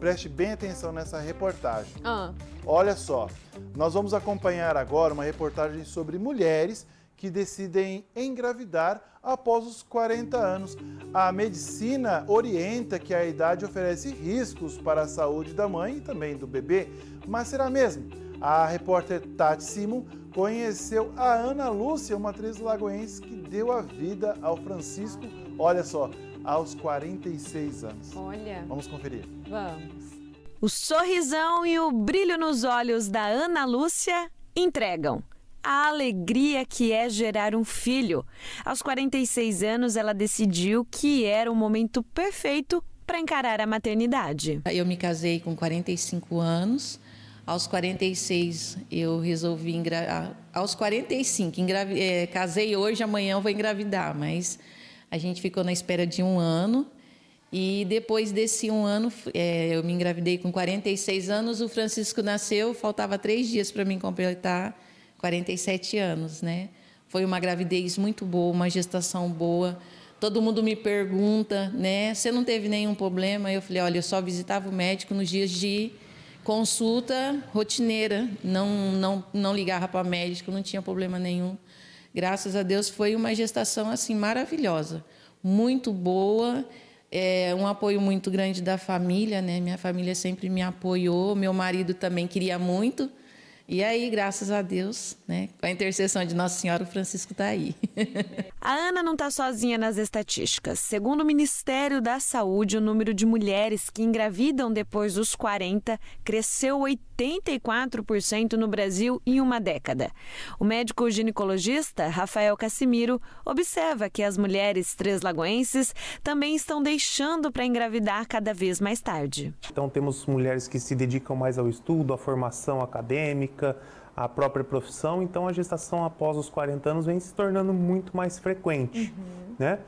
Preste bem atenção nessa reportagem. Ah. Olha só, nós vamos acompanhar agora uma reportagem sobre mulheres que decidem engravidar após os 40 anos. A medicina orienta que a idade oferece riscos para a saúde da mãe e também do bebê, mas será mesmo? A repórter Tati Simon conheceu a Ana Lúcia, uma atriz lagoense que deu a vida ao Francisco. Olha só, aos 46 anos. Olha. Vamos conferir. Vamos. O sorrisão e o brilho nos olhos da Ana Lúcia entregam a alegria que é gerar um filho. Aos 46 anos, ela decidiu que era o momento perfeito para encarar a maternidade. Eu me casei com 45 anos. Aos 46 eu resolvi engravidar. Aos 45, engravi... é, casei hoje, amanhã eu vou engravidar, mas a gente ficou na espera de um ano. E depois desse um ano, é, eu me engravidei com 46 anos, o Francisco nasceu, faltava três dias para mim completar 47 anos, né? Foi uma gravidez muito boa, uma gestação boa. Todo mundo me pergunta, né? Você não teve nenhum problema? Eu falei, olha, eu só visitava o médico nos dias de consulta rotineira, não, não, não ligava para médico, não tinha problema nenhum. Graças a Deus foi uma gestação assim maravilhosa, muito boa, é, um apoio muito grande da família, né? Minha família sempre me apoiou, meu marido também queria muito e aí, graças a Deus, né, com a intercessão de Nossa Senhora, o Francisco está aí. a Ana não está sozinha nas estatísticas. Segundo o Ministério da Saúde, o número de mulheres que engravidam depois dos 40 cresceu 84% no Brasil em uma década. O médico ginecologista Rafael Cassimiro observa que as mulheres translagoenses também estão deixando para engravidar cada vez mais tarde. Então, temos mulheres que se dedicam mais ao estudo, à formação acadêmica a própria profissão, então a gestação após os 40 anos vem se tornando muito mais frequente, uhum. né?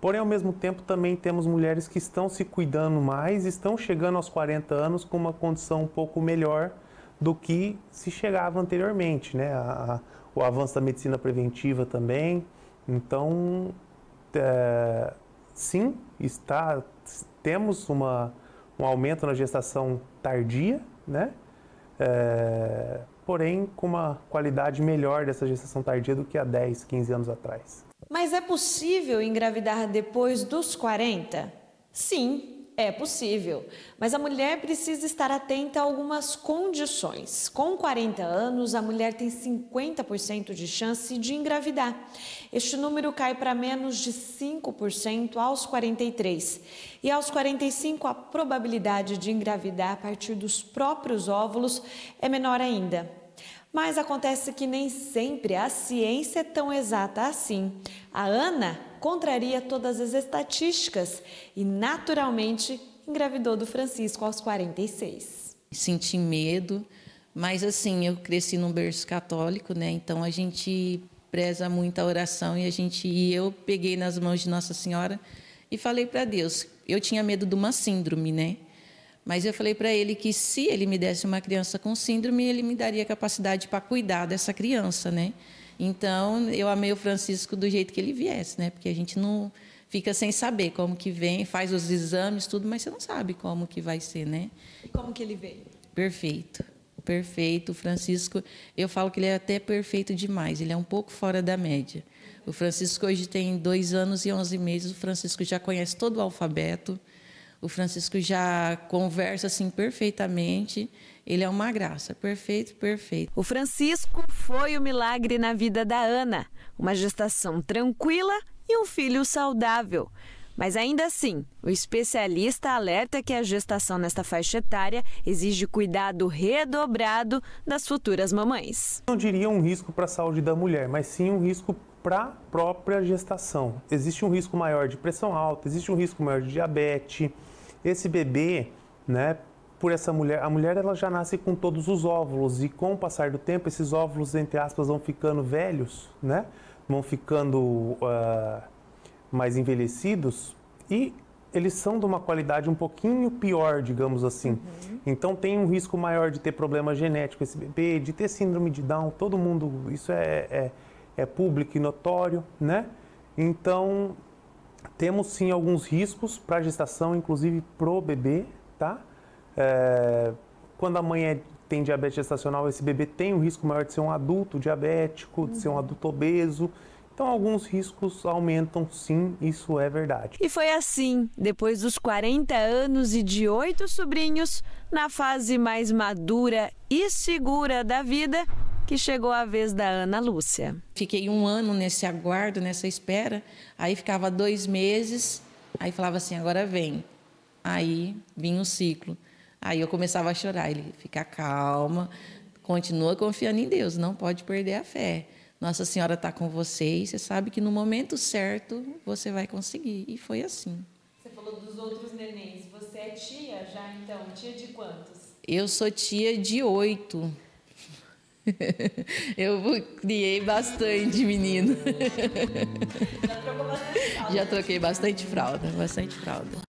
Porém, ao mesmo tempo, também temos mulheres que estão se cuidando mais, estão chegando aos 40 anos com uma condição um pouco melhor do que se chegava anteriormente, né? A, o avanço da medicina preventiva também. Então, é, sim, está, temos uma, um aumento na gestação tardia, né? É, porém com uma qualidade melhor dessa gestação tardia do que há 10, 15 anos atrás. Mas é possível engravidar depois dos 40? Sim, é possível, mas a mulher precisa estar atenta a algumas condições. Com 40 anos, a mulher tem 50% de chance de engravidar. Este número cai para menos de 5% aos 43. E aos 45, a probabilidade de engravidar a partir dos próprios óvulos é menor ainda. Mas acontece que nem sempre a ciência é tão exata assim. A Ana contraria todas as estatísticas e, naturalmente, engravidou do Francisco aos 46. Senti medo, mas assim, eu cresci num berço católico, né? Então a gente preza muito a oração e a gente e eu peguei nas mãos de Nossa Senhora e falei para Deus. Eu tinha medo de uma síndrome, né? Mas eu falei para ele que se ele me desse uma criança com síndrome, ele me daria capacidade para cuidar dessa criança, né? Então, eu amei o Francisco do jeito que ele viesse, né? Porque a gente não fica sem saber como que vem, faz os exames, tudo, mas você não sabe como que vai ser, né? Como que ele veio? Perfeito. Perfeito, o Francisco, eu falo que ele é até perfeito demais, ele é um pouco fora da média. O Francisco hoje tem dois anos e onze meses, o Francisco já conhece todo o alfabeto, o Francisco já conversa assim perfeitamente. Ele é uma graça, perfeito, perfeito. O Francisco foi o milagre na vida da Ana, uma gestação tranquila e um filho saudável. Mas ainda assim, o especialista alerta que a gestação nesta faixa etária exige cuidado redobrado das futuras mamães. Não diria um risco para a saúde da mulher, mas sim um risco para a própria gestação. Existe um risco maior de pressão alta, existe um risco maior de diabetes, esse bebê, né, por essa mulher, a mulher ela já nasce com todos os óvulos e com o passar do tempo esses óvulos entre aspas vão ficando velhos, né? Vão ficando uh, mais envelhecidos e eles são de uma qualidade um pouquinho pior, digamos assim. Uhum. Então tem um risco maior de ter problema genético esse bebê, de ter síndrome de Down. Todo mundo, isso é, é, é público e notório, né? Então temos sim alguns riscos para a gestação, inclusive pro bebê, tá? É, quando a mãe é, tem diabetes gestacional, esse bebê tem um risco maior de ser um adulto diabético, de uhum. ser um uhum. adulto obeso. Então, alguns riscos aumentam, sim, isso é verdade. E foi assim, depois dos 40 anos e de oito sobrinhos, na fase mais madura e segura da vida, que chegou a vez da Ana Lúcia. Fiquei um ano nesse aguardo, nessa espera, aí ficava dois meses, aí falava assim, agora vem. Aí vinha o ciclo. Aí eu começava a chorar, ele fica calma, continua confiando em Deus, não pode perder a fé. Nossa Senhora está com você e você sabe que no momento certo você vai conseguir. E foi assim. Você falou dos outros nenéns. Você é tia já, então? Tia de quantos? Eu sou tia de oito. Eu criei bastante menino. Já troquei bastante fralda, bastante fralda.